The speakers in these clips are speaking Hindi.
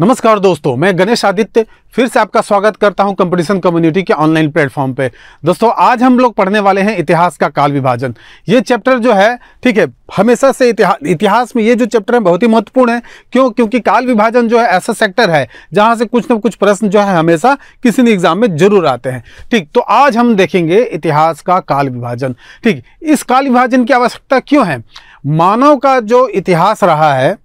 नमस्कार दोस्तों मैं गणेश आदित्य फिर से आपका स्वागत करता हूं कंपटीशन कम्युनिटी के ऑनलाइन प्लेटफॉर्म पे दोस्तों आज हम लोग पढ़ने वाले हैं इतिहास का काल विभाजन ये चैप्टर जो है ठीक है हमेशा से इतिहास इतिहास में ये जो चैप्टर है बहुत ही महत्वपूर्ण है क्यों क्योंकि काल विभाजन जो है ऐसा सेक्टर है जहाँ से कुछ ना कुछ प्रश्न जो है हमेशा किसी भी एग्जाम में जरूर आते हैं ठीक तो आज हम देखेंगे इतिहास का काल विभाजन ठीक इस काल विभाजन की आवश्यकता क्यों है मानव का जो इतिहास रहा है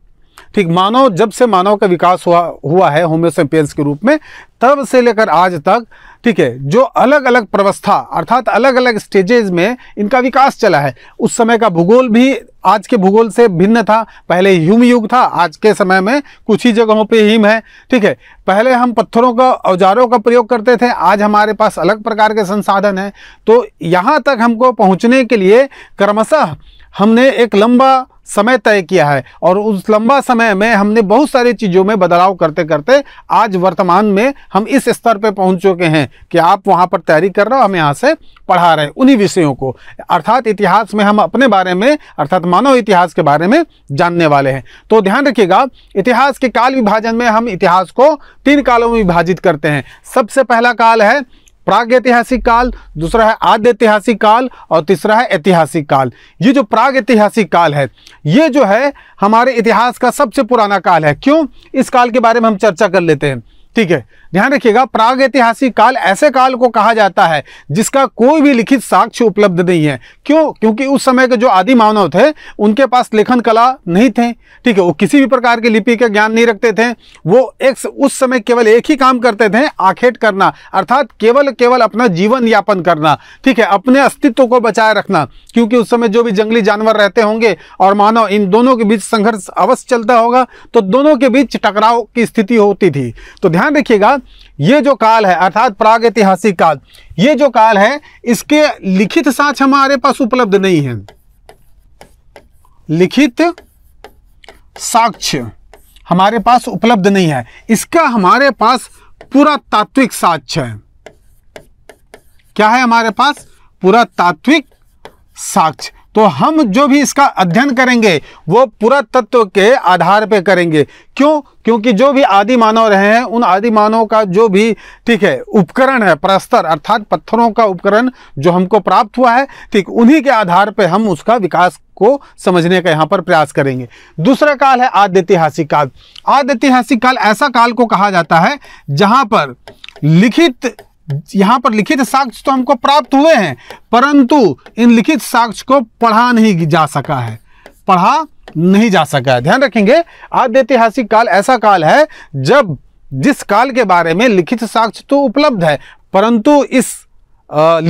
ठीक मानव जब से मानव का विकास हुआ हुआ है होम्योसेपियंस के रूप में तब से लेकर आज तक ठीक है जो अलग अलग प्रवस्था अर्थात अलग अलग स्टेजेज में इनका विकास चला है उस समय का भूगोल भी आज के भूगोल से भिन्न था पहले हिम युग था आज के समय में कुछ ही जगहों पे हिम है ठीक है पहले हम पत्थरों का औजारों का प्रयोग करते थे आज हमारे पास अलग प्रकार के संसाधन हैं तो यहाँ तक हमको पहुँचने के लिए क्रमशः हमने एक लंबा समय तय किया है और उस लंबा समय में हमने बहुत सारी चीज़ों में बदलाव करते करते आज वर्तमान में हम इस स्तर पर पहुंच चुके हैं कि आप वहां पर तैयारी कर रहे हो हम यहाँ से पढ़ा रहे हैं उन्हीं विषयों को अर्थात इतिहास में हम अपने बारे में अर्थात मानव इतिहास के बारे में जानने वाले हैं तो ध्यान रखिएगा इतिहास के काल विभाजन में हम इतिहास को तीन कालों में विभाजित करते हैं सबसे पहला काल है प्राग ऐतिहासिक काल दूसरा है आद्य ऐतिहासिक काल और तीसरा है ऐतिहासिक काल ये जो प्राग ऐतिहासिक काल है ये जो है हमारे इतिहास का सबसे पुराना काल है क्यों इस काल के बारे में हम चर्चा कर लेते हैं ठीक है ध्यान रखिएगा प्राग ऐतिहासिक काल ऐसे काल को कहा जाता है जिसका कोई भी लिखित साक्ष्य उपलब्ध नहीं है क्यों क्योंकि उस समय के जो आदि मानव थे उनके पास लेखन कला नहीं थे ठीक है वो किसी भी प्रकार की लिपि का ज्ञान नहीं रखते थे वो एक उस समय केवल एक ही काम करते थे आखेट करना अर्थात केवल केवल अपना जीवन यापन करना ठीक है अपने अस्तित्व को बचाए रखना क्योंकि उस समय जो भी जंगली जानवर रहते होंगे और मानव इन दोनों के बीच संघर्ष अवश्य चलता होगा तो दोनों के बीच टकराव की स्थिति होती थी तो ध्यान रखिएगा ये जो काल है अर्थात प्राग ऐतिहासिक काल ये जो काल है इसके लिखित साक्ष्य हमारे पास उपलब्ध नहीं है लिखित साक्ष्य हमारे पास उपलब्ध नहीं है इसका हमारे पास पूरा तात्विक साक्ष्य है क्या है हमारे पास पूरा तात्विक साक्ष्य तो हम जो भी इसका अध्ययन करेंगे वो पुरातत्व के आधार पे करेंगे क्यों क्योंकि जो भी आदि मानव रहे हैं उन आदि मानव का जो भी ठीक है उपकरण है प्रस्तर अर्थात पत्थरों का उपकरण जो हमको प्राप्त हुआ है ठीक उन्हीं के आधार पर हम उसका विकास को समझने का यहाँ पर प्रयास करेंगे दूसरा काल है आद्य ऐतिहासिक काल आद्य ऐतिहासिक काल ऐसा काल को कहा जाता है जहाँ पर लिखित यहाँ पर लिखित साक्ष्य तो हमको प्राप्त हुए हैं परंतु इन लिखित साक्ष्य को पढ़ा नहीं जा सका है पढ़ा नहीं जा सका है ध्यान रखेंगे आद्य ऐतिहासिक काल ऐसा काल है जब जिस काल के बारे में लिखित साक्ष्य तो उपलब्ध है परंतु इस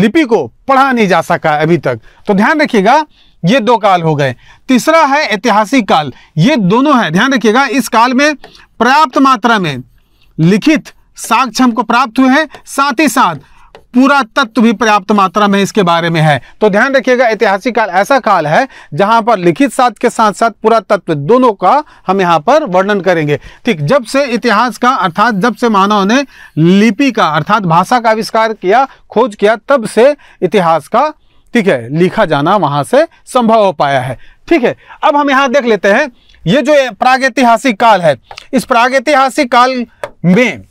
लिपि को पढ़ा नहीं जा सका है अभी तक तो ध्यान रखिएगा ये दो काल हो गए तीसरा है ऐतिहासिक काल ये दोनों है ध्यान रखिएगा इस काल में पर्याप्त मात्रा में लिखित साक्ष्य हमको प्राप्त हुए हैं साथ ही साथ पूरा तत्व भी पर्याप्त मात्रा में इसके बारे में है तो ध्यान रखिएगा ऐतिहासिक काल ऐसा काल है जहां पर लिखित साथ के साथ साथ पूरा तत्व दोनों का हम यहां पर वर्णन करेंगे ठीक जब से इतिहास का अर्थात जब से मानव ने लिपि का अर्थात भाषा का आविष्कार किया खोज किया तब से इतिहास का ठीक है लिखा जाना वहां से संभव हो पाया है ठीक है अब हम यहाँ देख लेते हैं ये जो प्रागैतिहासिक काल है इस प्रागैतिहासिक काल में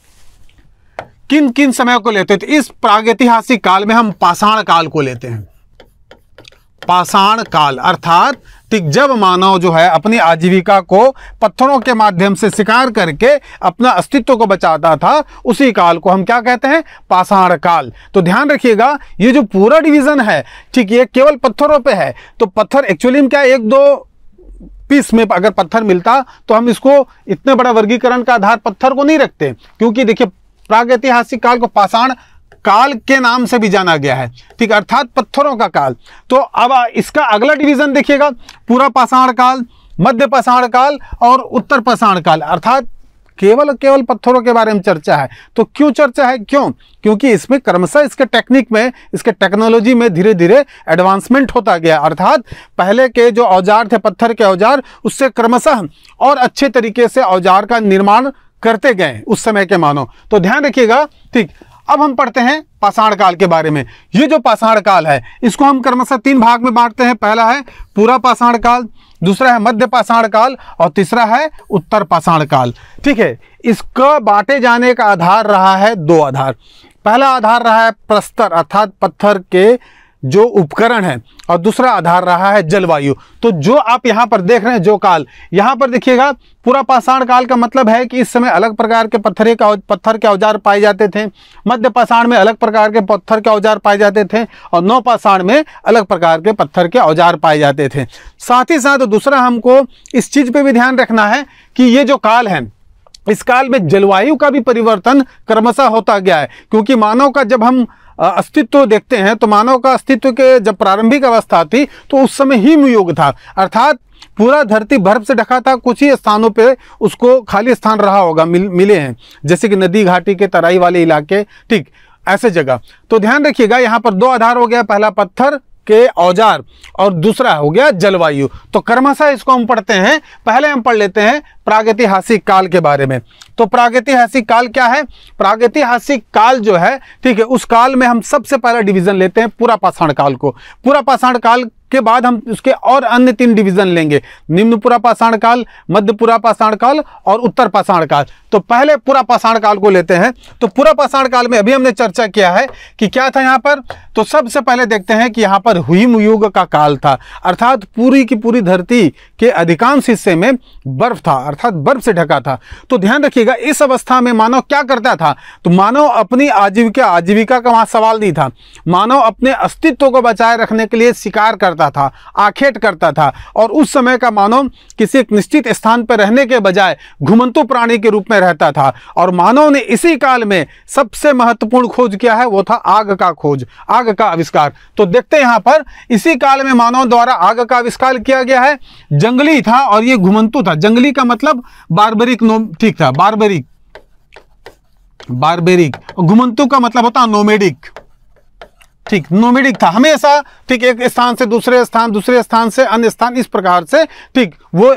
किन किन समय को लेते हैं तो इस प्रागैतिहासिक काल में हम पाषाण काल को लेते हैं पाषाण काल अर्थात ठीक जब मानव जो है अपनी आजीविका को पत्थरों के माध्यम से शिकार करके अपना अस्तित्व को बचाता था उसी काल को हम क्या कहते हैं पाषाण काल तो ध्यान रखिएगा ये जो पूरा डिवीज़न है ठीक ये केवल पत्थरों पे है तो पत्थर एक्चुअली में क्या एक दो पीस में अगर पत्थर मिलता तो हम इसको इतने बड़ा वर्गीकरण का आधार पत्थर को नहीं रखते क्योंकि देखिए प्रागैतिहासिक काल को पाषाण काल के नाम से भी जाना गया है ठीक अर्थात पत्थरों का काल तो अब इसका अगला डिवीजन देखिएगा पूरा पाषाण काल मध्य पाषाण काल और उत्तर पाषाण काल अर्थात केवल केवल पत्थरों के बारे में चर्चा है तो क्यों चर्चा है क्यों क्योंकि इसमें क्रमशः इसके टेक्निक में इसके टेक्नोलॉजी में धीरे धीरे एडवांसमेंट होता गया अर्थात पहले के जो औजार थे पत्थर के औजार उससे क्रमशः और अच्छे तरीके से औजार का निर्माण करते गए उस समय के मानो तो ध्यान रखिएगा ठीक अब हम पढ़ते हैं पाषाण काल के बारे में ये जो पाषाण काल है इसको हम क्रमशः तीन भाग में बांटते हैं पहला है पूरा पाषाण काल दूसरा है मध्य पाषाण काल और तीसरा है उत्तर पाषाण काल ठीक है इसका बांटे जाने का आधार रहा है दो आधार पहला आधार रहा है प्रस्तर अर्थात पत्थर के जो उपकरण है और दूसरा आधार रहा है जलवायु तो जो आप यहाँ पर देख रहे हैं जो काल यहाँ पर देखिएगा पूरा पाषाण काल का मतलब है कि इस समय अलग प्रकार के पत्थरे का पत्थर के औजार पाए जाते थे मध्य पाषाण में अलग प्रकार के पत्थर के औजार पाए जाते थे और नौ पाषाण में अलग प्रकार के पत्थर के औजार पाए जाते थे साथ ही साथ दूसरा हमको इस चीज़ पर भी ध्यान रखना है कि ये जो काल है इस काल में जलवायु का भी परिवर्तन क्रमशः होता गया है क्योंकि मानव का जब हम अस्तित्व देखते हैं तो मानव का अस्तित्व के जब प्रारंभिक अवस्था थी तो उस समय युग था अर्थात पूरा धरती बर्फ से ढका था कुछ ही स्थानों पे उसको खाली स्थान रहा होगा मिल, मिले हैं जैसे कि नदी घाटी के तराई वाले इलाके ठीक ऐसे जगह तो ध्यान रखिएगा यहाँ पर दो आधार हो गया पहला पत्थर के औजार और दूसरा हो गया जलवायु तो कर्मशा इसको हम पढ़ते हैं पहले हम पढ़ लेते हैं प्रागतिहासिक काल के बारे में तो प्रागतिहासिक काल क्या है प्रागतिहासिक काल जो है ठीक है उस काल में हम सबसे पहला डिवीजन लेते हैं पूरा पाषाण काल को पूरा पाषाण काल के बाद हम उसके और अन्य तीन डिवीजन लेंगे निम्न पूरा पाषाण काल मध्य पूरा पाषाण काल और उत्तर पाषाण काल तो पहले पूरा पाषाण काल को लेते हैं तो पूरा पाषाण काल में अभी हमने चर्चा किया है कि क्या था यहाँ पर तो सबसे पहले देखते हैं कि यहाँ पर हुईम युग का काल था अर्थात पूरी की पूरी धरती के अधिकांश हिस्से में बर्फ था अर्थात बर्फ से ढका था तो ध्यान रखिएगा इस अवस्था में मानव क्या करता था तो मानव अपनी आजीविका आजीविका का वहां सवाल नहीं था मानव अपने अस्तित्व को बचाए रखने के लिए शिकार करता था आखेट करता था और उस समय का मानव किसी एक निश्चित स्थान पर रहने के बजाय घुमंतु प्राणी के रूप में रहता था और मानव ने इसी काल में सबसे महत्वपूर्ण खोज किया है वो था आग का खोज आग का आविष्कार तो देखते हैं यहां पर इसी काल में मानव द्वारा आग का आविष्कार किया गया है जंगली था और ये घुमंतु था जंगली का मतलब मतलब बारबेरिक नोम ठीक था बारबेरिक बारबेरिक घुमंतु का मतलब होता है नोमेडिक ठीक नोमेडिक था हमेशा ठीक एक स्थान से दूसरे स्थान दूसरे स्थान से अन्य स्थान इस प्रकार से ठीक वो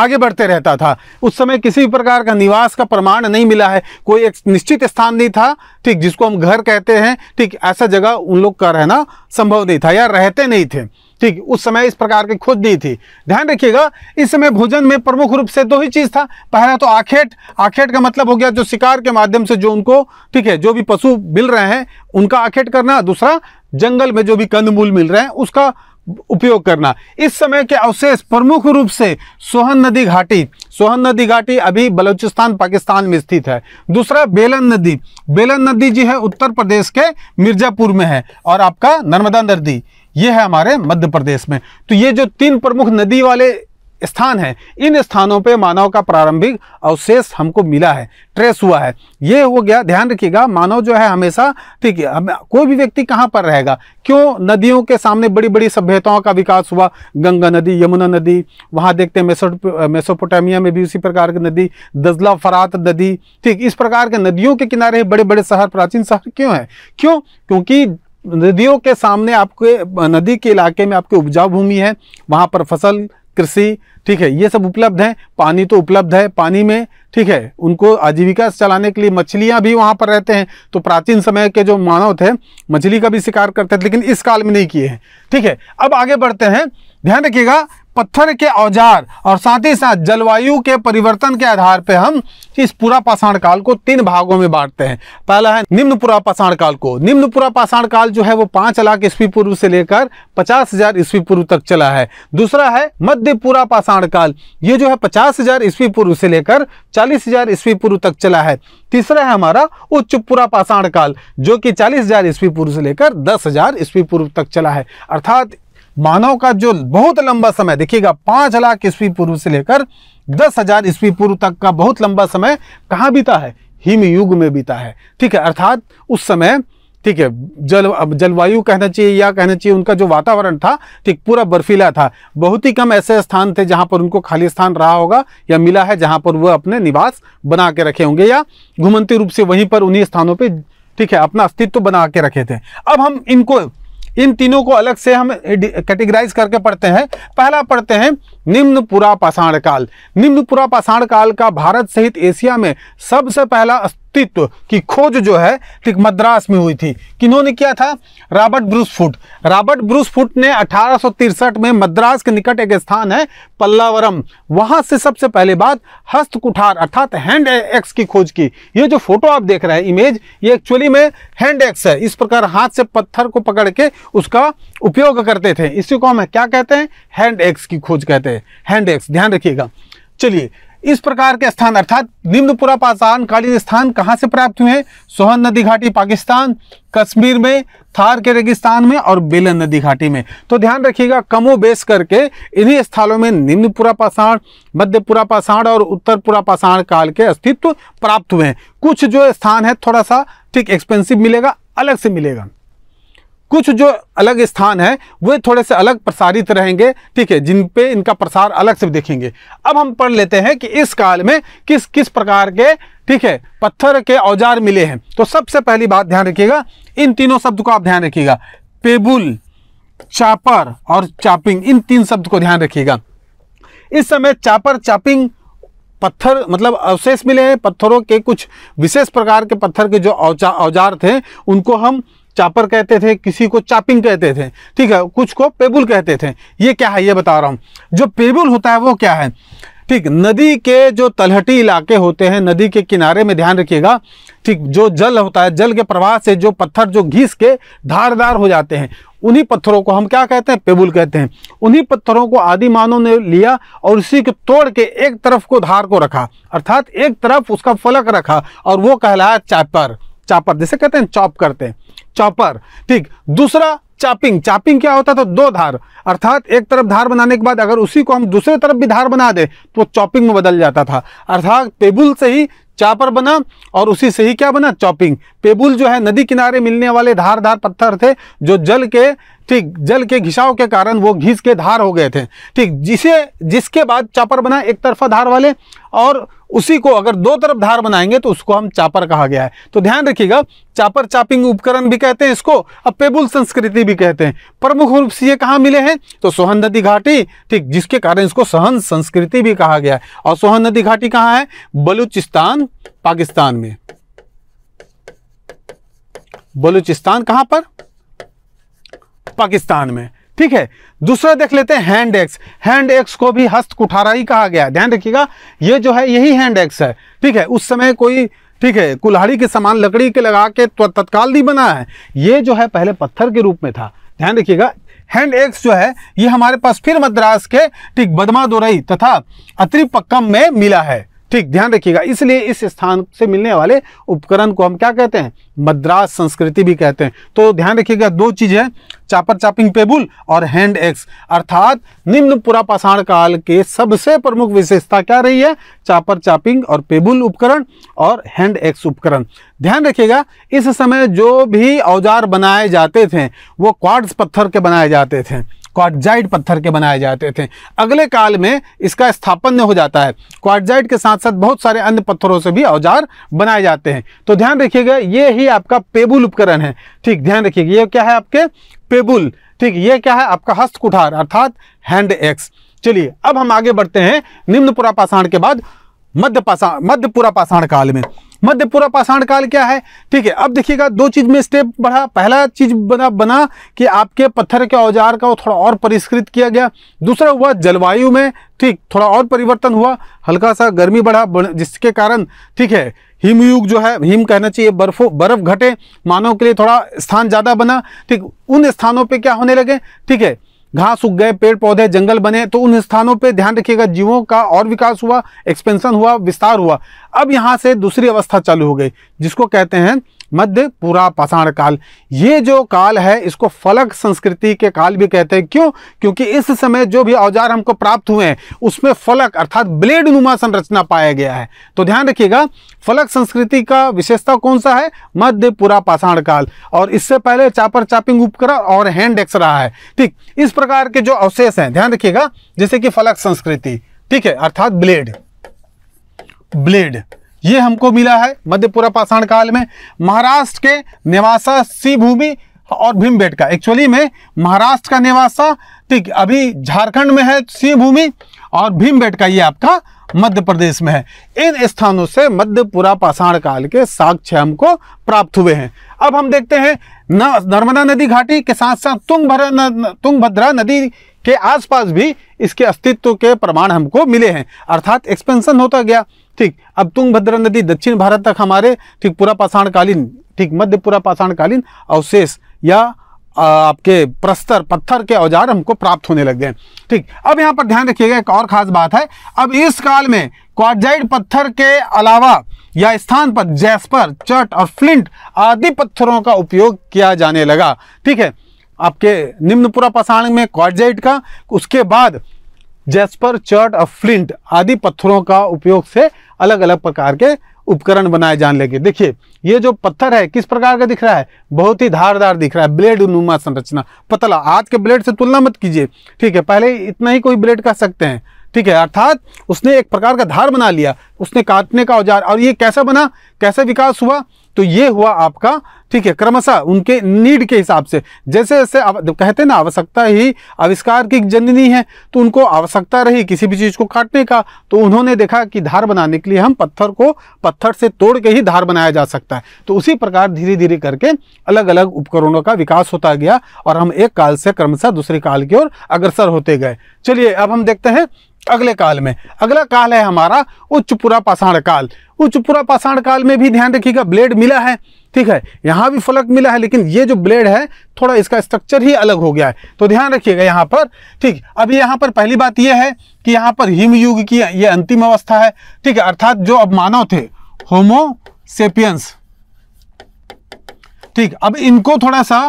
आगे बढ़ते रहता था उस समय किसी भी प्रकार का निवास का प्रमाण नहीं मिला है कोई एक निश्चित स्थान नहीं था ठीक जिसको हम घर कहते हैं ठीक ऐसा जगह उन लोग का रहना संभव नहीं था या रहते नहीं थे ठीक उस समय इस प्रकार की खोज दी थी ध्यान रखिएगा इस समय भोजन में प्रमुख रूप से दो ही चीज़ था पहला तो आखेट आखेट का मतलब हो गया जो शिकार के माध्यम से जो उनको ठीक है जो भी पशु मिल रहे हैं उनका आखेट करना दूसरा जंगल में जो भी कंद मूल मिल रहे हैं उसका उपयोग करना इस समय के अवशेष प्रमुख रूप से सोहन नदी घाटी सोहन नदी घाटी अभी बलूचिस्तान पाकिस्तान में स्थित है दूसरा बेलन नदी बेलन नदी जी है उत्तर प्रदेश के मिर्जापुर में है और आपका नर्मदा नदी ये है हमारे मध्य प्रदेश में तो ये जो तीन प्रमुख नदी वाले स्थान है इन स्थानों पे मानव का प्रारंभिक अवशेष हमको मिला है ट्रेस हुआ है ये हो गया ध्यान रखिएगा मानव जो है हमेशा ठीक है हम कोई भी व्यक्ति कहाँ पर रहेगा क्यों नदियों के सामने बड़ी बड़ी सभ्यताओं का विकास हुआ गंगा नदी यमुना नदी वहाँ देखते हैं मेसो मेसोपोटामिया में भी उसी प्रकार की नदी दजला फरात नदी ठीक इस प्रकार के नदियों के किनारे बड़े बड़े शहर प्राचीन शहर क्यों है क्यों क्योंकि नदियों के सामने आपके नदी के इलाके में आपके उपजाऊ भूमि है वहाँ पर फसल कृषि ठीक है ये सब उपलब्ध है पानी तो उपलब्ध है पानी में ठीक है उनको आजीविका चलाने के लिए मछलियाँ भी वहाँ पर रहते हैं तो प्राचीन समय के जो मानव थे मछली का भी शिकार करते थे लेकिन इस काल में नहीं किए हैं ठीक है अब आगे बढ़ते हैं ध्यान रखिएगा पत्थर के औजार और साथ ही साथ जलवायु के परिवर्तन के आधार पर हम इस पूरा पाषाण काल को तीन भागों में बांटते हैं पहला है निम्न पुरा पाषाण काल को निम्न पुरा पाषाण काल जो है वो पांच लाख ईस्वी पूर्व से लेकर पचास हजार ईस्वी पूर्व तक चला है दूसरा है मध्य पुरापाषाण पाषाण काल ये जो है पचास हजार ईस्वी पूर्व से लेकर चालीस हजार ईस्वी पूर्व तक चला है तीसरा है हमारा उच्च पुरापाषाण पाषाण काल जो कि चालीस हजार ईस्वी पूर्व से लेकर दस हजार ईस्वी पूर्व तक चला है अर्थात मानव का जो बहुत लंबा समय देखिएगा पांच लाख ईस्वी पूर्व से लेकर दस हजार ईस्वी पूर्व तक का बहुत लंबा समय कहाँ बीता है हिम युग में बीता है ठीक है अर्थात उस समय ठीक है जल जलवायु कहना चाहिए या कहना चाहिए उनका जो वातावरण था ठीक पूरा बर्फीला था बहुत ही कम ऐसे स्थान थे जहां पर उनको खाली स्थान रहा होगा या मिला है जहां पर वह अपने निवास बना के रखे होंगे या घुमंती रूप से वहीं पर उन्हीं स्थानों पर ठीक है अपना अस्तित्व बना के रखे थे अब हम इनको इन तीनों को अलग से हम कैटेगराइज करके पढ़ते हैं पहला पढ़ते हैं निम्न पुरा पाषाण काल निम्न पुरा पाषाण काल का भारत सहित एशिया में सबसे पहला व्यक्तित्व की खोज जो है ठीक मद्रास में हुई थी किन्होंने किया था रॉबर्ट ब्रूसफुट रॉबर्ट ब्रूसफुट ने अठारह में मद्रास के निकट एक स्थान है पल्लावरम वहां से सबसे पहले बात हस्त कुठार अर्थात हैंड एक्स की खोज की ये जो फोटो आप देख रहे हैं इमेज ये एक्चुअली में हैंड एक्स है इस प्रकार हाथ से पत्थर को पकड़ के उसका उपयोग करते थे इसी को हम क्या कहते हैं हैंड एक्स की खोज कहते हैं हैंड एक्स ध्यान रखिएगा चलिए इस प्रकार के स्थान अर्थात निम्नपुरा पाषाण कालीन स्थान कहाँ से प्राप्त हुए हैं सोहन नदी घाटी पाकिस्तान कश्मीर में थार के रेगिस्तान में और बेलन नदी घाटी में तो ध्यान रखिएगा कमो बेस करके इन्हीं स्थानों में निम्नपुरा पाषाण मध्यपुरा पाषाण और उत्तरपुरा पाषाण काल के अस्तित्व प्राप्त हुए हैं कुछ जो स्थान है थोड़ा सा ठीक एक्सपेंसिव मिलेगा अलग से मिलेगा कुछ जो अलग स्थान है वे थोड़े से अलग प्रसारित रहेंगे ठीक है जिन पे इनका प्रसार अलग से देखेंगे अब हम पढ़ लेते हैं कि इस काल में किस किस प्रकार के ठीक है पत्थर के औजार मिले हैं तो सबसे पहली बात ध्यान रखिएगा इन तीनों शब्द को आप ध्यान रखिएगा पेबुल चापर और चापिंग इन तीन शब्द को ध्यान रखिएगा इस समय चापर चापिंग पत्थर मतलब अवशेष मिले हैं पत्थरों के कुछ विशेष प्रकार के पत्थर के जो औजार थे उनको हम चापर कहते थे किसी को चापिंग कहते थे ठीक है कुछ को पेबुल कहते थे ये क्या है ये बता रहा हूँ जो पेबुल होता है वो क्या है ठीक नदी के जो तलहटी इलाके होते हैं नदी के किनारे में ध्यान रखिएगा ठीक जो जल होता है जल के प्रवाह से जो पत्थर जो घिस के धारदार हो जाते हैं उन्हीं पत्थरों को हम क्या कहते हैं पेबुल कहते हैं उन्हीं पत्थरों को आदि मानव ने लिया और उसी को तोड़ के एक तरफ को धार को रखा अर्थात एक तरफ उसका फलक रखा और वो कहलाया चापर चापर जैसे कहते हैं चॉप करते हैं चॉपर ठीक दूसरा चापिंग चापिंग क्या होता है तो दो धार अर्थात एक तरफ धार बनाने के बाद अगर उसी को हम दूसरे तरफ भी धार बना दे तो चॉपिंग में बदल जाता था अर्थात पेबुल से ही चापर बना और उसी से ही क्या बना चॉपिंग पेबुल जो है नदी किनारे मिलने वाले धार धार पत्थर थे जो जल के ठीक जल के घिसाव के कारण वो घिस के धार हो गए थे ठीक जिसे जिसके बाद चापर बना एक तरफा धार वाले और उसी को अगर दो तरफ धार बनाएंगे तो उसको हम चापर कहा गया है तो ध्यान रखिएगा चापर चापिंग उपकरण भी कहते हैं इसको अब पेबुल संस्कृति भी कहते हैं प्रमुख रूप से ये कहाँ मिले हैं तो सोहन नदी घाटी ठीक जिसके कारण इसको सहन संस्कृति भी कहा गया है और सोहन नदी घाटी कहाँ है बलूचिस्तान पाकिस्तान में बलूचिस्तान कहाँ पर पाकिस्तान में ठीक है दूसरा देख लेते हैं हैंड एक्स हैंड एक्स को भी हस्त कुठारा ही कहा गया ध्यान रखिएगा ये जो है यही हैंड एक्स है ठीक है उस समय कोई ठीक है कुल्हाड़ी के समान लकड़ी के लगा के तत्काल नहीं बना है ये जो है पहले पत्थर के रूप में था ध्यान रखिएगा हैंड एक्स जो है ये हमारे पास फिर मद्रास के ठीक बदमा दोरई तथा अत्रिपक्कम में मिला है ठीक ध्यान रखिएगा इसलिए इस स्थान से मिलने वाले उपकरण को हम क्या कहते हैं मद्रास संस्कृति भी कहते हैं तो ध्यान रखिएगा दो चीज़ है चापर चापिंग पेबुल और हैंड एक्स अर्थात निम्न पुरापाषाण काल के सबसे प्रमुख विशेषता क्या रही है चापर चापिंग और पेबुल उपकरण और हैंड एक्स उपकरण ध्यान रखिएगा इस समय जो भी औजार बनाए जाते थे वो क्वार्ट्स पत्थर के बनाए जाते थे क्वार्टजाइट पत्थर के बनाए जाते थे अगले काल में इसका स्थापन हो जाता है क्वार्टजाइट के साथ साथ बहुत सारे अन्य पत्थरों से भी औजार बनाए जाते हैं तो ध्यान रखिएगा ये ही आपका पेबुल उपकरण है ठीक ध्यान रखिएगा ये क्या है आपके पेबुल ठीक ये क्या है आपका हस्त कुठार अर्थात हैंड एक्स चलिए अब हम आगे बढ़ते हैं निम्न पुरापाषाण के बाद मध्य पाषाण मध्य पुरापाषाण काल में मध्य पूरा पाषाण काल क्या है ठीक है अब देखिएगा दो चीज में स्टेप बढ़ा पहला चीज बना बना कि आपके पत्थर के औजार का थोड़ा और परिष्कृत किया गया दूसरा हुआ जलवायु में ठीक थोड़ा और परिवर्तन हुआ हल्का सा गर्मी बढ़ा जिसके कारण ठीक है हिमयुग जो है हिम कहना चाहिए बर्फो बर्फ घटे मानव के लिए थोड़ा स्थान ज़्यादा बना ठीक उन स्थानों पे क्या होने लगे ठीक है घास उग गए पेड़ पौधे जंगल बने तो उन स्थानों पे ध्यान रखिएगा जीवों का और विकास हुआ एक्सपेंशन हुआ विस्तार हुआ अब यहाँ से दूसरी अवस्था चालू हो गई जिसको कहते हैं मध्य पूरा पाषाण काल ये जो काल है इसको फलक संस्कृति के काल भी कहते हैं क्यों क्योंकि इस समय जो भी औजार हमको प्राप्त हुए हैं उसमें फलक अर्थात ब्लेड नुमा संरचना पाया गया है तो ध्यान रखिएगा फलक संस्कृति का विशेषता कौन सा है मध्य पूरा पाषाण काल और इससे पहले चापर चापिंग उपकरण और हैंड एक्स रहा है ठीक इस प्रकार के जो अवशेष हैं ध्यान रखिएगा जैसे कि फलक संस्कृति ठीक है अर्थात ब्लेड ब्लेड ये हमको मिला है मध्यपुरा पाषाण काल में महाराष्ट्र के निवासा सी भूमि और भीम का एक्चुअली में महाराष्ट्र का निवासा ठीक अभी झारखंड में है सी भूमि और भीम का ये आपका मध्य प्रदेश में है इन स्थानों से मध्यपुरा पाषाण काल के साक्ष्य हमको प्राप्त हुए हैं अब हम देखते हैं नर्मदा नदी घाटी के साथ साथ तुंग तुंगभद्रा नदी के आसपास भी इसके अस्तित्व के प्रमाण हमको मिले हैं अर्थात एक्सपेंशन होता गया ठीक अब तुंगभद्रा नदी दक्षिण भारत तक हमारे ठीक पूरा पाषाणकालीन ठीक मध्य पूरा पाषाणकालीन अवशेष या आपके प्रस्तर पत्थर के औजार हमको प्राप्त होने लग गए ठीक अब यहाँ पर ध्यान रखिएगा एक और ख़ास बात है अब इस काल में क्वारजाइड पत्थर के अलावा या स्थान पर जैस्पर चट और फ्लिंट आदि पत्थरों का उपयोग किया जाने लगा ठीक है आपके निम्न पूरा पाषाण में क्वारजाइड का उसके बाद जैस्पर चट और फ्लिंट आदि पत्थरों का उपयोग से अलग अलग प्रकार के उपकरण बनाए जाने लगे देखिए ये जो पत्थर है किस प्रकार का दिख रहा है बहुत ही धारदार दिख रहा है ब्लेड नुमा संरचना पतला आज के ब्लेड से तुलना मत कीजिए ठीक है पहले इतना ही कोई ब्लेड कह सकते हैं ठीक है अर्थात उसने एक प्रकार का धार बना लिया उसने काटने का औजार और ये कैसा बना कैसे विकास हुआ तो ये हुआ आपका ठीक है क्रमशः उनके नीड के हिसाब से जैसे जैसे कहते ना आवश्यकता ही आविष्कार की जननी है तो उनको आवश्यकता रही किसी भी चीज़ को काटने का तो उन्होंने देखा कि धार बनाने के लिए हम पत्थर को पत्थर से तोड़ के ही धार बनाया जा सकता है तो उसी प्रकार धीरे धीरे करके अलग अलग उपकरणों का विकास होता गया और हम एक काल से क्रमशः दूसरे काल की ओर अग्रसर होते गए चलिए अब हम देखते हैं अगले काल में अगला काल है हमारा उच्चपुरा पाषाण काल उच्चपुरा पाषाण काल में भी ध्यान रखिएगा ब्लेड मिला है ठीक है यहाँ भी फलक मिला है लेकिन ये जो ब्लेड है थोड़ा इसका स्ट्रक्चर ही अलग हो गया है तो ध्यान रखिएगा यहाँ पर ठीक अब यहाँ पर पहली बात यह है कि यहाँ पर हिमयुग की ये अंतिम अवस्था है ठीक है अर्थात जो अब मानव थे होमोसेपियंस ठीक अब इनको थोड़ा सा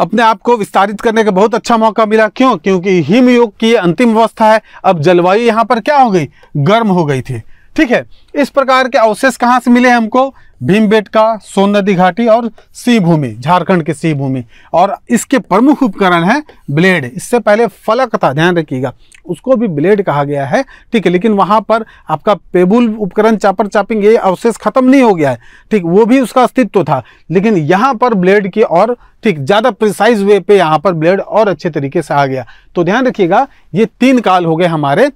अपने आप को विस्तारित करने का बहुत अच्छा मौका मिला क्यों क्योंकि हिमयुग की अंतिम अवस्था है अब जलवायु यहाँ पर क्या हो गई गर्म हो गई थी ठीक है इस प्रकार के अवशेष कहाँ से मिले हमको भीमबेटका सोन नदी घाटी और सी भूमि झारखंड के सी भूमि और इसके प्रमुख उपकरण है ब्लेड इससे पहले फलक था ध्यान रखिएगा उसको भी ब्लेड कहा गया है ठीक है लेकिन वहाँ पर आपका पेबुल उपकरण चापर चापिंग ये अवशेष खत्म नहीं हो गया है ठीक वो भी उसका अस्तित्व था लेकिन यहाँ पर ब्लेड की और ठीक ज़्यादा प्रिसाइज वे पे यहाँ पर ब्लेड और अच्छे तरीके से आ गया तो ध्यान रखिएगा ये तीन काल हो गए हमारे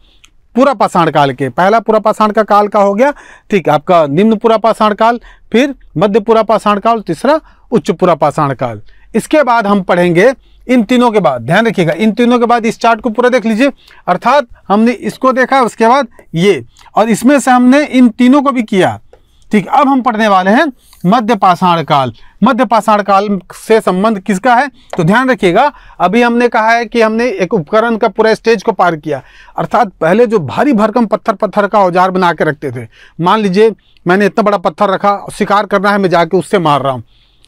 पूरा पाषाण काल के पहला पूरा पाषाण का काल का हो गया ठीक आपका निम्न पूरा पाषाण काल फिर मध्य पूरा पाषाण काल तीसरा उच्च पूरा पाषाण काल इसके बाद हम पढ़ेंगे इन तीनों के बाद ध्यान रखिएगा इन तीनों के बाद इस चार्ट को पूरा देख लीजिए अर्थात हमने इसको देखा उसके बाद ये और इसमें से हमने इन तीनों को भी किया ठीक अब हम पढ़ने वाले हैं मध्य पाषाण काल मध्य पाषाण काल से संबंध किसका है तो ध्यान रखिएगा अभी हमने कहा है कि हमने एक उपकरण का पूरा स्टेज को पार किया अर्थात पहले जो भारी भरकम पत्थर पत्थर का औजार बना के रखते थे मान लीजिए मैंने इतना बड़ा पत्थर रखा शिकार करना है मैं जाके उससे मार रहा हूँ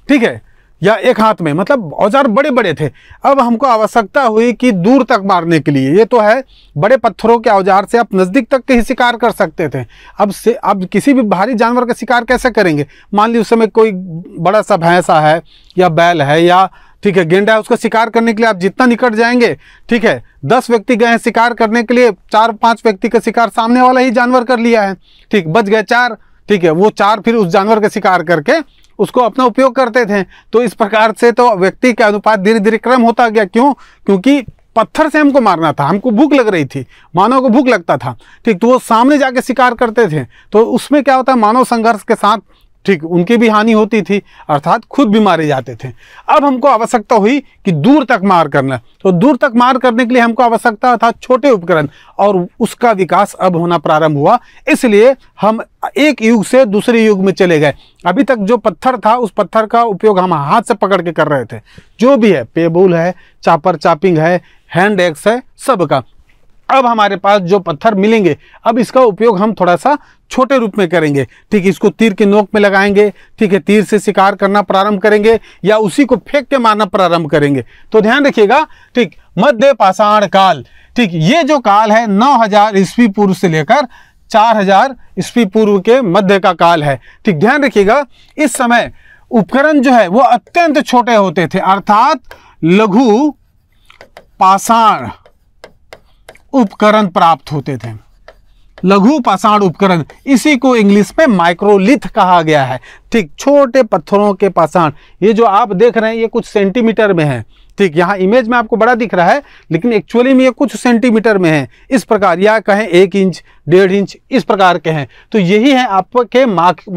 ठीक है या एक हाथ में मतलब औजार बड़े बड़े थे अब हमको आवश्यकता हुई कि दूर तक मारने के लिए ये तो है बड़े पत्थरों के औजार से आप नज़दीक तक के ही शिकार कर सकते थे अब से अब किसी भी भारी जानवर का शिकार कैसे करेंगे मान लीजिए उस समय कोई बड़ा सा भैंसा है या बैल है या ठीक है गेंडा है उसको शिकार करने के लिए आप जितना निकट जाएंगे ठीक है दस व्यक्ति गए हैं शिकार करने के लिए चार पाँच व्यक्ति का शिकार सामने वाला ही जानवर कर लिया है ठीक बच गए चार ठीक है वो चार फिर उस जानवर का शिकार करके उसको अपना उपयोग करते थे तो इस प्रकार से तो व्यक्ति का अनुपात धीरे धीरे क्रम होता गया क्यों क्योंकि पत्थर से हमको मारना था हमको भूख लग रही थी मानव को भूख लगता था ठीक तो वो सामने जाके शिकार करते थे तो उसमें क्या होता है मानव संघर्ष के साथ ठीक उनकी भी हानि होती थी अर्थात खुद भी मारे जाते थे अब हमको आवश्यकता हुई कि दूर तक मार करना तो दूर तक मार करने के लिए हमको आवश्यकता था छोटे उपकरण और उसका विकास अब होना प्रारंभ हुआ इसलिए हम एक युग से दूसरे युग में चले गए अभी तक जो पत्थर था उस पत्थर का उपयोग हम हाथ से पकड़ के कर रहे थे जो भी है पेबुल है चापर चापिंग है हैंड एक्स है सब का अब हमारे पास जो पत्थर मिलेंगे अब इसका उपयोग हम थोड़ा सा छोटे रूप में करेंगे ठीक है इसको तीर के नोक में लगाएंगे ठीक है तीर से शिकार करना प्रारंभ करेंगे या उसी को फेंक के मारना प्रारंभ करेंगे तो ध्यान रखिएगा ठीक मध्य पाषाण काल ठीक ये जो काल है 9000 हजार ईस्वी पूर्व से लेकर 4000 हजार ईस्वी पूर्व के मध्य का काल है ठीक ध्यान रखिएगा इस समय उपकरण जो है वो अत्यंत छोटे होते थे अर्थात लघु पाषाण उपकरण प्राप्त होते थे लघु पाषाण उपकरण इसी को इंग्लिश में माइक्रोलिथ कहा गया है ठीक छोटे पत्थरों के पाषाण ये जो आप देख रहे हैं ये कुछ सेंटीमीटर में है ठीक यहाँ इमेज में आपको बड़ा दिख रहा है लेकिन एक्चुअली में ये कुछ सेंटीमीटर में है इस प्रकार या कहें एक इंच डेढ़ इंच इस प्रकार के हैं तो यही है आपके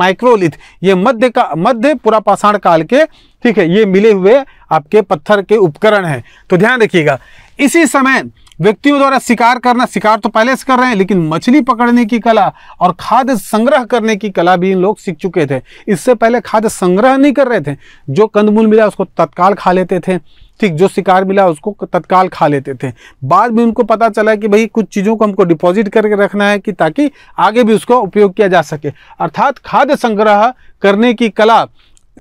माइक्रोलिथ ये मध्य का मध्य पूरा पाषाण काल के ठीक है ये मिले हुए आपके पत्थर के उपकरण हैं तो ध्यान रखिएगा इसी समय व्यक्तियों द्वारा शिकार करना शिकार तो पहले से कर रहे हैं लेकिन मछली पकड़ने की कला और खाद्य संग्रह करने की कला भी इन लोग सीख चुके थे इससे पहले खाद्य संग्रह नहीं कर रहे थे जो कंदमूल मिला उसको तत्काल खा लेते थे ठीक जो शिकार मिला उसको तत्काल खा लेते थे बाद में उनको पता चला कि भाई कुछ चीज़ों को हमको डिपॉजिट करके रखना है कि ताकि आगे भी उसका उपयोग किया जा सके अर्थात खाद्य संग्रह करने की कला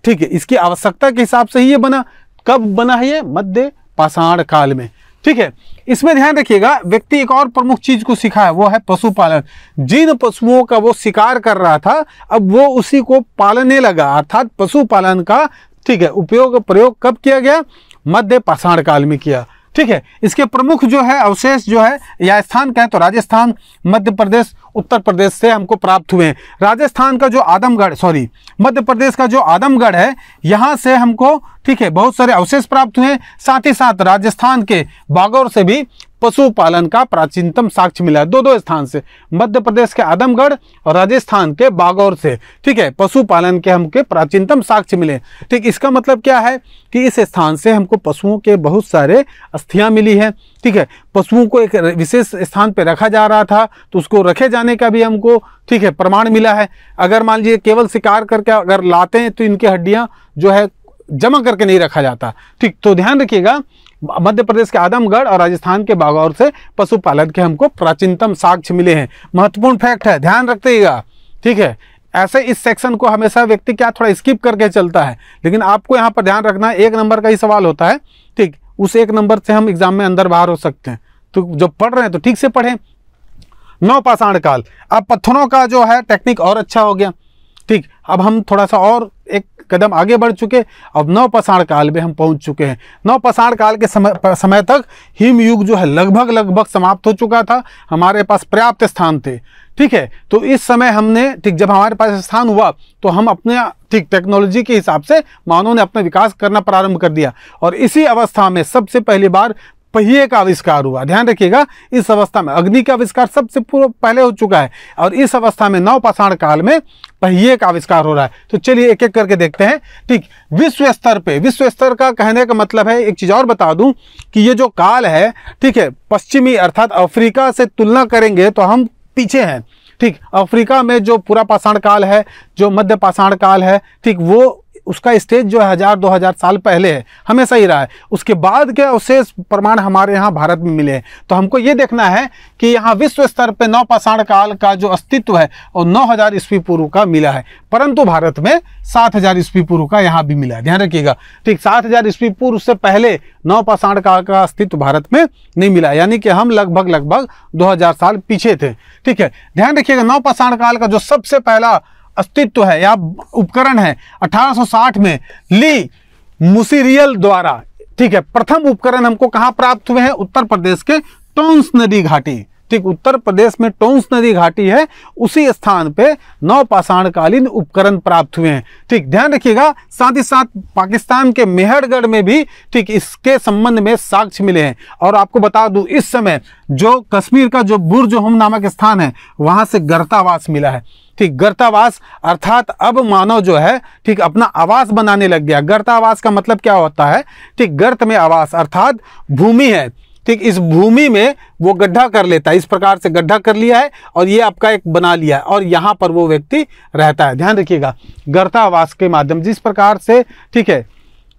ठीक है इसकी आवश्यकता के हिसाब से ही ये बना कब बना है ये मध्य पाषाण काल में ठीक है इसमें ध्यान रखिएगा व्यक्ति एक और प्रमुख चीज को सीखा है वो है पशुपालन जिन पशुओं का वो शिकार कर रहा था अब वो उसी को पालने लगा अर्थात पशुपालन का ठीक है उपयोग प्रयोग कब किया गया मध्य पाषाण काल में किया ठीक है इसके प्रमुख जो है अवशेष जो है या स्थान कहें तो राजस्थान मध्य प्रदेश उत्तर प्रदेश से हमको प्राप्त हुए हैं राजस्थान का जो आदमगढ़ सॉरी मध्य प्रदेश का जो आदमगढ़ है यहाँ से हमको ठीक है बहुत सारे अवशेष प्राप्त हुए साथ ही साथ राजस्थान के बागौर से भी पशुपालन का प्राचीनतम साक्ष्य मिला है दो दो स्थान से मध्य प्रदेश के आदमगढ़ और राजस्थान के बागौर से ठीक है पशुपालन के हमके प्राचीनतम साक्ष्य मिले ठीक इसका मतलब क्या है कि इस स्थान से हमको पशुओं के बहुत सारे अस्थियाँ मिली हैं ठीक है पशुओं को एक विशेष स्थान पर रखा जा रहा था तो उसको रखे जाने का भी हमको ठीक है प्रमाण मिला है अगर मान लीजिए केवल शिकार करके अगर लाते हैं तो इनकी हड्डियाँ जो है जमा करके नहीं रखा जाता ठीक तो ध्यान रखिएगा मध्य प्रदेश के आदमगढ़ और राजस्थान के बागौर से पशुपालन के हमको प्राचीनतम साक्ष्य मिले हैं महत्वपूर्ण फैक्ट है ध्यान रखिएगा ठीक है ऐसे इस सेक्शन को हमेशा व्यक्ति क्या थोड़ा स्किप करके चलता है लेकिन आपको यहाँ पर ध्यान रखना है एक नंबर का ही सवाल होता है ठीक उस एक नंबर से हम एग्जाम में अंदर बाहर हो सकते हैं तो जब पढ़ रहे हैं तो ठीक से पढ़ें नौ पाषाण काल अब पत्थरों का जो है टेक्निक और अच्छा हो गया ठीक अब हम थोड़ा सा और एक कदम आगे बढ़ चुके अब नवपषाण काल में हम पहुंच चुके हैं नवपषाण काल के समय समय तक हिमयुग जो है लगभग लगभग समाप्त हो चुका था हमारे पास पर्याप्त स्थान थे ठीक है तो इस समय हमने ठीक जब हमारे पास स्थान हुआ तो हम अपने ठीक टेक्नोलॉजी के हिसाब से मानव ने अपना विकास करना प्रारंभ कर दिया और इसी अवस्था में सबसे पहली बार पहिए का आविष्कार हुआ ध्यान रखिएगा इस अवस्था में अग्नि का आविष्कार सबसे पहले हो चुका है और इस अवस्था में नवपाषाण काल में पहिए का आविष्कार हो रहा है तो चलिए एक एक करके देखते हैं ठीक विश्व स्तर पे विश्व स्तर का कहने का मतलब है एक चीज़ और बता दूं कि ये जो काल है ठीक है पश्चिमी अर्थात अफ्रीका से तुलना करेंगे तो हम पीछे हैं ठीक अफ्रीका में जो पूरा पाषाण काल है जो मध्य पाषाण काल है ठीक वो उसका स्टेज जो है हज़ार दो हज़ार साल पहले है हमेशा ही रहा है उसके बाद के अवशेष प्रमाण हमारे यहाँ भारत में मिले हैं तो हमको ये देखना है कि यहाँ विश्व स्तर पर पाषाण काल का जो अस्तित्व है और नौ हज़ार ईस्वी पूर्व का मिला है परंतु भारत में सात हज़ार ईस्वी पूर्व का यहाँ भी मिला है ध्यान रखिएगा ठीक सात हज़ार ईस्वी पूर्व से पहले पाषाण काल का अस्तित्व भारत में नहीं मिला यानी कि हम लगभग लगभग हजार साल पीछे थे ठीक है ध्यान रखिएगा पाषाण काल का जो सबसे पहला अस्तित्व है या उपकरण है 1860 में ली मुसीरियल द्वारा ठीक है प्रथम उपकरण हमको कहाँ प्राप्त हुए हैं उत्तर प्रदेश के टोंस नदी घाटी ठीक उत्तर प्रदेश में टोंस नदी घाटी है उसी स्थान पे नौपाषाणकालीन उपकरण प्राप्त हुए हैं ठीक ध्यान रखिएगा साथ ही साथ पाकिस्तान के मेहरगढ़ में भी ठीक इसके संबंध में साक्ष्य मिले हैं और आपको बता दूं इस समय जो कश्मीर का जो बुर्ज हम नामक स्थान है वहां से गर्तावास मिला है ठीक गर्तावास अर्थात अब मानव जो है ठीक अपना आवास बनाने लग गया गर्तावास का मतलब क्या होता है ठीक गर्त में आवास अर्थात भूमि है ठीक इस भूमि में वो गड्ढा कर लेता है इस प्रकार से गड्ढा कर लिया है और ये आपका एक बना लिया है और यहाँ पर वो व्यक्ति रहता है ध्यान रखिएगा गर्तावास के माध्यम जिस प्रकार से ठीक है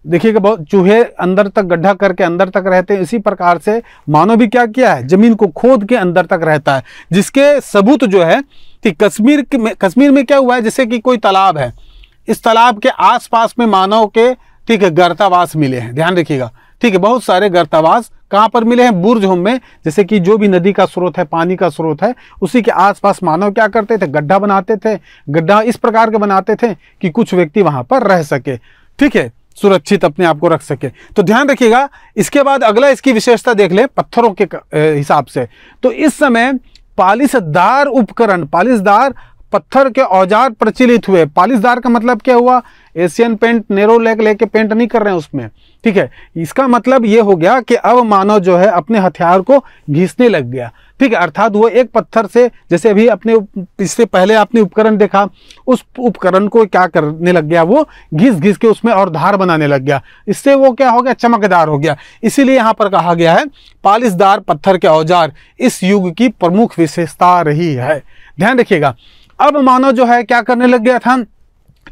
देखिएगा बहुत चूहे अंदर तक गड्ढा करके अंदर तक रहते हैं इसी प्रकार से मानव भी क्या किया है जमीन को खोद के अंदर तक रहता है जिसके सबूत जो है कि कश्मीर में कश्मीर में क्या हुआ है जैसे कि कोई तालाब है इस तालाब के आसपास में मानव के ठीक है गर्तावास मिले हैं ध्यान रखिएगा ठीक है बहुत सारे गर्तावास कहाँ पर मिले हैं बुर्ज होम में जैसे कि जो भी नदी का स्रोत है पानी का स्रोत है उसी के आसपास मानव क्या करते थे गड्ढा बनाते थे गड्ढा इस प्रकार के बनाते थे कि कुछ व्यक्ति वहाँ पर रह सके ठीक है सुरक्षित अपने आप को रख सके तो ध्यान रखिएगा इसके बाद अगला इसकी विशेषता देख लें पत्थरों के हिसाब से तो इस समय पालिसदार उपकरण पालिसदार पत्थर के औजार प्रचलित हुए पालिसदार का मतलब क्या हुआ एशियन पेंट नेरो लेक लेके पेंट नहीं कर रहे हैं उसमें ठीक है इसका मतलब ये हो गया कि अब मानव जो है अपने हथियार को घिसने लग गया ठीक है अर्थात वो एक पत्थर से जैसे अभी अपने इससे पहले आपने उपकरण देखा उस उपकरण को क्या करने लग गया वो घिस घिस के उसमें और धार बनाने लग गया इससे वो क्या हो गया चमकदार हो गया इसीलिए यहाँ पर कहा गया है पालिसदार पत्थर के औजार इस युग की प्रमुख विशेषता रही है ध्यान रखिएगा अब मानव जो है क्या करने लग गया था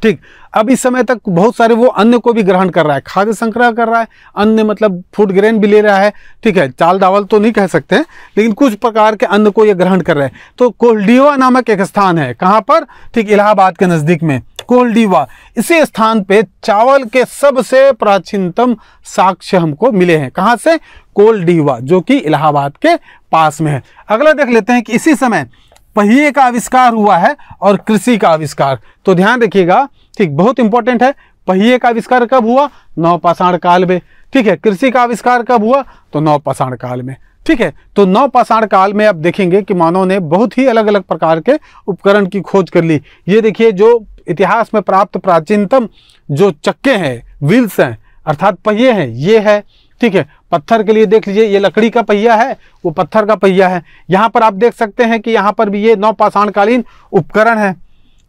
ठीक अब इस समय तक बहुत सारे वो अन्न को भी ग्रहण कर रहा है खाद्य संग्रह कर रहा है अन्न मतलब फूड ग्रेन भी ले रहा है ठीक है चाल दावल तो नहीं कह सकते लेकिन कुछ प्रकार के अन्न को ये ग्रहण कर रहे हैं तो कोल्डीवा नामक एक स्थान है कहाँ पर ठीक इलाहाबाद के नज़दीक में कोल्डीवा इसी स्थान पे चावल के सबसे प्राचीनतम साक्ष्य हमको मिले हैं कहाँ से कोल्डीवा जो कि इलाहाबाद के पास में है अगला देख लेते हैं कि इसी समय पहिए का आविष्कार हुआ है और कृषि का आविष्कार तो ध्यान रखिएगा ठीक बहुत इंपॉर्टेंट है पहिए का आविष्कार कब हुआ नवपाषाण काल में ठीक है कृषि का आविष्कार कब हुआ तो नवपाषाण काल में ठीक है तो नवपाषाण काल में आप देखेंगे कि मानव ने बहुत ही अलग अलग प्रकार के उपकरण की खोज कर ली ये देखिए जो इतिहास में प्राप्त प्राचीनतम जो चक्के हैं व्हील्स हैं अर्थात पहिए हैं ये है ठीक है पत्थर के लिए देख लीजिए ये लकड़ी का पहिया है वो पत्थर का पहिया है यहाँ पर आप देख सकते हैं कि यहाँ पर भी ये नौ पाषाणकालीन उपकरण है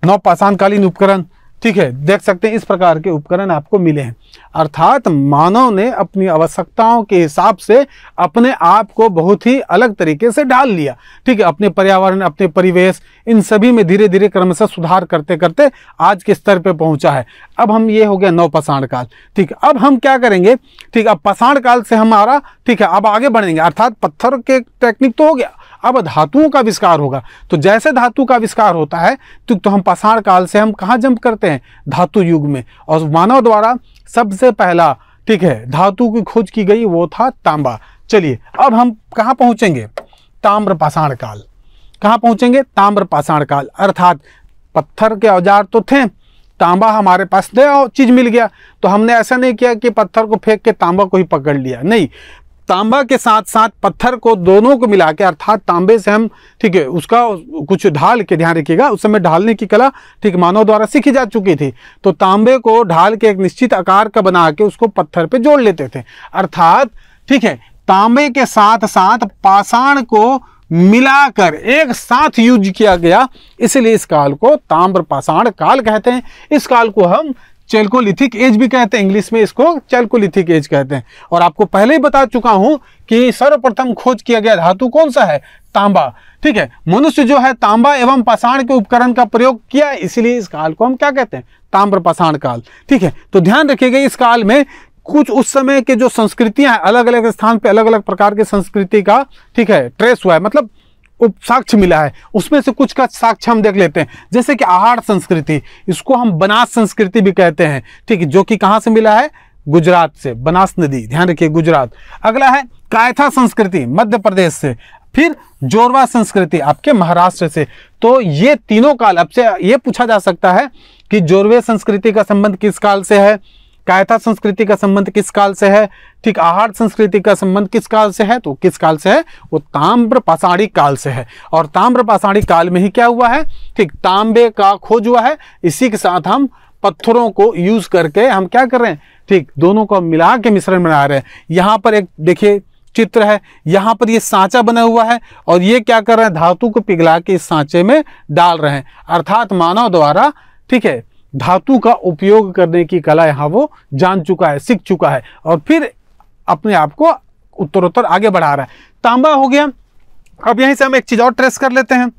नौ पाषाणकालीन उपकरण ठीक है देख सकते हैं इस प्रकार के उपकरण आपको मिले हैं अर्थात मानव ने अपनी आवश्यकताओं के हिसाब से अपने आप को बहुत ही अलग तरीके से ढाल लिया ठीक है अपने पर्यावरण अपने परिवेश इन सभी में धीरे धीरे क्रमशः सुधार करते करते आज के स्तर पर पहुंचा है अब हम ये हो गया नवपषाण काल ठीक है अब हम क्या करेंगे ठीक है अब पाषाण काल से हमारा ठीक है अब आगे बढ़ेंगे अर्थात पत्थर के टेक्निक तो हो गया अब धातुओं का आविष्कार होगा तो जैसे धातु का आविष्कार होता है तो, तो हम पाषाण काल से हम कहाँ जंप करते हैं धातु युग में और मानव द्वारा सबसे पहला ठीक है धातु की खोज की गई वो था तांबा चलिए अब हम कहाँ पहुँचेंगे ताम्र पाषाण काल कहाँ पहुँचेंगे ताम्र पाषाण काल अर्थात पत्थर के औजार तो थे तांबा हमारे पास नया चीज़ मिल गया तो हमने ऐसा नहीं किया कि पत्थर को फेंक के तांबा को ही पकड़ लिया नहीं तांबा के साथ साथ पत्थर को दोनों को मिला के अर्थात तांबे से हम ठीक है उसका कुछ ढाल के ध्यान रखिएगा उस समय ढालने की कला ठीक मानव द्वारा सीखी जा चुकी थी तो तांबे को ढाल के एक निश्चित आकार का बना के उसको पत्थर पे जोड़ लेते थे अर्थात ठीक है तांबे के साथ साथ पाषाण को मिलाकर एक साथ यूज किया गया इसलिए इस काल को ताम्र पाषाण काल कहते हैं इस काल को हम चेल्कोलिथिक एज भी कहते हैं इंग्लिश में इसको चेल्कोलिथिक एज कहते हैं और आपको पहले ही बता चुका हूं कि सर्वप्रथम खोज किया गया धातु कौन सा है तांबा ठीक है मनुष्य जो है तांबा एवं पाषाण के उपकरण का प्रयोग किया इसीलिए इस काल को हम क्या कहते हैं ताम्र पाषाण काल ठीक है तो ध्यान रखिएगा इस काल में कुछ उस समय के जो संस्कृतियां हैं अलग अलग स्थान पे अलग अलग प्रकार की संस्कृति का ठीक है ट्रेस हुआ है मतलब उपसाक्ष मिला है उसमें से कुछ का साक्ष्य हम देख लेते हैं जैसे कि आहार संस्कृति इसको हम बनास संस्कृति भी कहते हैं ठीक है जो कि कहाँ से मिला है गुजरात से बनास नदी ध्यान रखिए गुजरात अगला है कायथा संस्कृति मध्य प्रदेश से फिर जोरवा संस्कृति आपके महाराष्ट्र से तो ये तीनों काल आपसे ये पूछा जा सकता है कि जोरवे संस्कृति का संबंध किस काल से है कायथा संस्कृति का संबंध किस काल से है ठीक आहार संस्कृति का संबंध किस काल से है तो किस काल से है वो ताम्र पाषाणी काल से है और ताम्र पाषाणी काल में ही क्या हुआ है ठीक तांबे का खोज हुआ है इसी के साथ हम पत्थरों को यूज करके हम क्या कर रहे हैं ठीक दोनों को मिला के मिश्रण बना रहे हैं यहाँ पर एक देखिए चित्र है यहाँ पर ये सांचा बना हुआ है और ये क्या कर रहे हैं धातु को पिघला के इस सांचे में डाल रहे हैं अर्थात मानव द्वारा ठीक है धातु का उपयोग करने की कला यहाँ वो जान चुका है सीख चुका है और फिर अपने आप को उत्तरोत्तर आगे बढ़ा रहा है तांबा हो गया अब यहीं से हम एक चीज़ और ट्रेस कर लेते हैं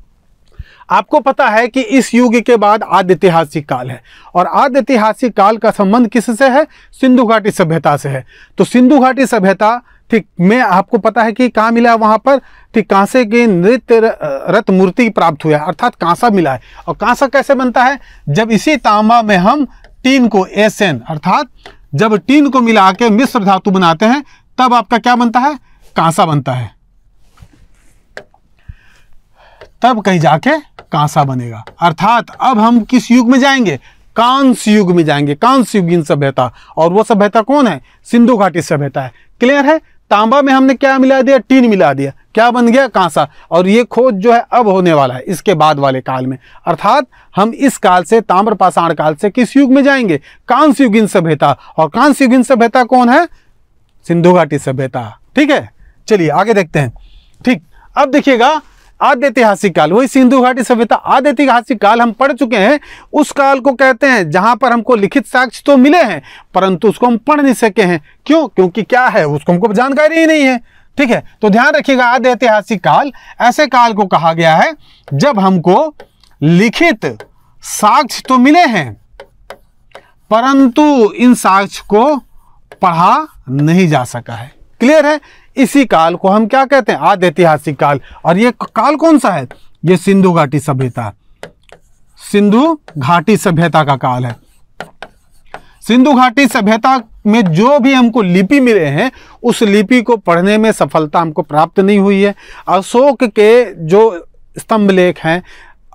आपको पता है कि इस युग के बाद आद्य ऐतिहासिक काल है और आद्य ऐतिहासिक काल का संबंध किससे है सिंधु घाटी सभ्यता से है तो सिंधु घाटी सभ्यता ठीक मैं आपको पता है कि कहाँ मिला है वहाँ पर ठीक कांसे के नृत्य रत मूर्ति प्राप्त हुआ है अर्थात कांसा मिला है और कांसा कैसे बनता है जब इसी तांबा में हम टीन को एन अर्थात जब टीन को मिला के मिश्र धातु बनाते हैं तब आपका क्या बनता है कांसा बनता है तब कहीं जाके कांसा बनेगा अर्थात अब हम किस युग में जाएंगे कांस युग में जाएंगे कांस युग इन सभ्यता और वो सभ्यता कौन है सिंधु घाटी सभ्यता है क्लियर है तांबा में हमने क्या मिला दिया टीन मिला दिया क्या बन गया कांसा और ये खोज जो है अब होने वाला है इसके बाद वाले काल में अर्थात हम इस काल से ताम्र पाषाण काल से किस युग में जाएंगे कांस युगिन सभ्यता और कांस युगिन सभ्यता कौन है सिंधु घाटी सभ्यता ठीक है चलिए आगे देखते हैं ठीक अब देखिएगा आद्य ऐतिहासिक काल वही सिंधु घाटी सभ्यता आद्य ऐतिहासिक काल हम पढ़ चुके हैं उस काल को कहते हैं जहां पर हमको लिखित साक्ष्य तो मिले हैं परंतु उसको हम पढ़ नहीं सके हैं क्यों क्योंकि क्या है उसको हमको जानकारी ही नहीं है ठीक है तो ध्यान रखिएगा आद्य ऐतिहासिक काल ऐसे काल को कहा गया है जब हमको लिखित साक्ष्य तो मिले हैं परंतु इन साक्ष्य को पढ़ा नहीं जा सका है क्लियर है इसी काल को हम क्या कहते हैं आद ऐतिहासिक काल और ये काल कौन सा है ये सिंधु घाटी सभ्यता सिंधु घाटी सभ्यता का काल है सिंधु घाटी सभ्यता में जो भी हमको लिपि मिले हैं उस लिपि को पढ़ने में सफलता हमको प्राप्त नहीं हुई है अशोक के जो स्तंभ लेख हैं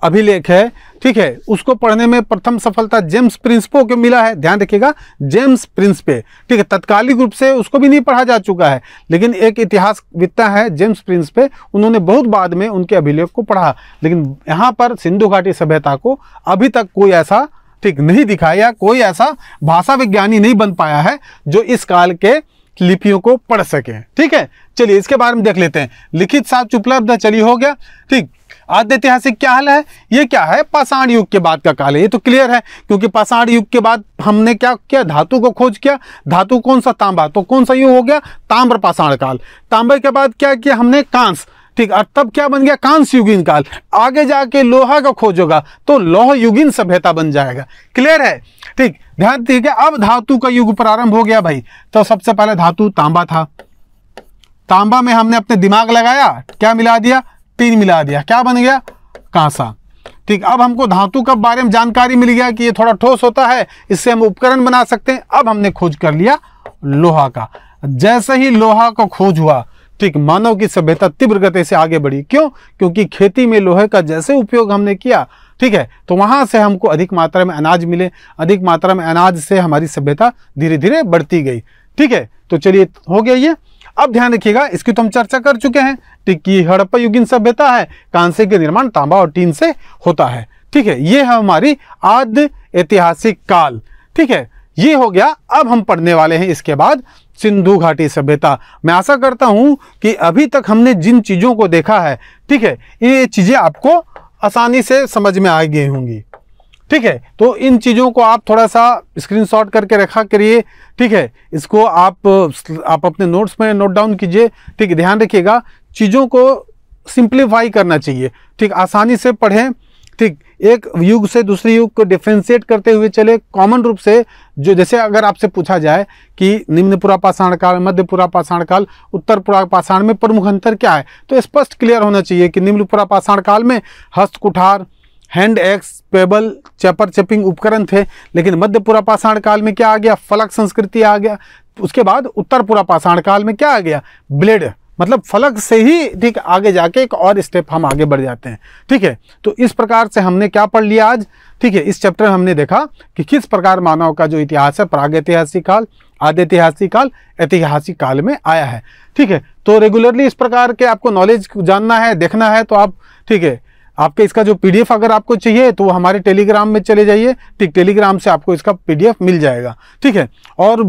अभिलेख है ठीक है उसको पढ़ने में प्रथम सफलता जेम्स प्रिंसपो को मिला है ध्यान रखिएगा जेम्स प्रिंसपे ठीक है तत्कालिक रूप से उसको भी नहीं पढ़ा जा चुका है लेकिन एक इतिहास वित्ता है जेम्स प्रिंसपे उन्होंने बहुत बाद में उनके अभिलेख को पढ़ा लेकिन यहाँ पर सिंधु घाटी सभ्यता को अभी तक कोई ऐसा ठीक नहीं दिखाया कोई ऐसा भाषा विज्ञानी नहीं बन पाया है जो इस काल के लिपियों को पढ़ सके ठीक है चलिए इसके बारे में देख लेते हैं लिखित साक्ष उपलब्ध चलिए हो गया ठीक ऐतिहासिक क्या हाल है ये क्या है पाषाण युग के बाद का काल है ये तो क्लियर है क्योंकि पाषाण युग के बाद हमने क्या किया धातु को खोज किया धातु कौन सा तांबा तो कौन सा युग हो गया ताम्र पाषाण काल तांबे के बाद क्या किया हमने कांस ठीक और तब क्या बन गया कांस युगीन काल आगे जाके लोहा का खोज होगा तो लोह युगीन सभ्यता बन जाएगा क्लियर है ठीक ध्यान ठीक है अब धातु का युग प्रारंभ हो गया भाई तो सबसे पहले धातु तांबा था तांबा में हमने अपने दिमाग लगाया क्या मिला दिया तीन मिला दिया क्या बन गया कांसा ठीक अब हमको धातु का बारे में जानकारी मिल गया कि ये थोड़ा ठोस होता है इससे हम उपकरण बना सकते हैं अब हमने खोज कर लिया लोहा का जैसे ही लोहा का खोज हुआ ठीक मानव की सभ्यता तीव्र गति से आगे बढ़ी क्यों क्योंकि खेती में लोहे का जैसे उपयोग हमने किया ठीक है तो वहां से हमको अधिक मात्रा में अनाज मिले अधिक मात्रा में अनाज से हमारी सभ्यता धीरे धीरे बढ़ती गई ठीक है तो चलिए हो गया ये अब ध्यान रखिएगा इसकी तो हम चर्चा कर चुके हैं टिक्की हड़प्पा युगिन सभ्यता है कांसे के निर्माण तांबा और टीन से होता है ठीक है ये है हमारी आद्य ऐतिहासिक काल ठीक है ये हो गया अब हम पढ़ने वाले हैं इसके बाद सिंधु घाटी सभ्यता मैं आशा करता हूँ कि अभी तक हमने जिन चीज़ों को देखा है ठीक है ये चीज़ें आपको आसानी से समझ में आ गई होंगी ठीक है तो इन चीज़ों को आप थोड़ा सा स्क्रीनशॉट करके रखा करिए ठीक है इसको आप आप अपने नोट्स में नोट डाउन कीजिए ठीक है ध्यान रखिएगा चीज़ों को सिंप्लीफाई करना चाहिए ठीक आसानी से पढ़ें ठीक एक युग से दूसरे युग को डिफ्रेंशिएट करते हुए चले कॉमन रूप से जो जैसे अगर आपसे पूछा जाए कि निम्न पुरा पाषाण काल मध्य पुरा पाषाण काल उत्तर पुरा पाषाण में प्रमुख अंतर क्या है तो स्पष्ट क्लियर होना चाहिए कि निम्न पुरा पाषाण काल में हस्त कुठार hand axe pebble chopper chopping उपकरण थे लेकिन मध्य पुरापाषाण काल में क्या आ गया फलक संस्कृति आ गया उसके बाद उत्तर पुरापाषाण काल में क्या आ गया ब्लेड मतलब फलक से ही ठीक आगे जाके एक और स्टेप हम आगे बढ़ जाते हैं ठीक है तो इस प्रकार से हमने क्या पढ़ लिया आज ठीक है इस चैप्टर में हमने देखा कि किस प्रकार मानव का जो इतिहास है प्राग ऐतिहासिक काल आदि ऐतिहासिक काल ऐतिहासिक काल में आया है ठीक है तो रेगुलरली इस प्रकार के आपको नॉलेज जानना है देखना है तो आप ठीक है आपके इसका जो पीडीएफ अगर आपको चाहिए तो हमारे टेलीग्राम में चले जाइए ठीक टेलीग्राम से आपको इसका पीडीएफ मिल जाएगा ठीक है और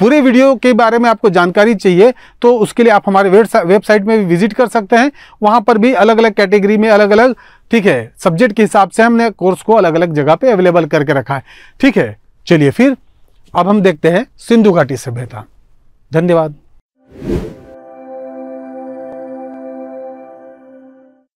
पूरे वीडियो के बारे में आपको जानकारी चाहिए तो उसके लिए आप हमारे वेबसाइट में भी विजिट कर सकते हैं वहाँ पर भी अलग अलग कैटेगरी में अलग अलग ठीक है सब्जेक्ट के हिसाब से हमने कोर्स को अलग अलग जगह पर अवेलेबल करके रखा है ठीक है चलिए फिर अब हम देखते हैं सिंधु घाटी सभ्यता धन्यवाद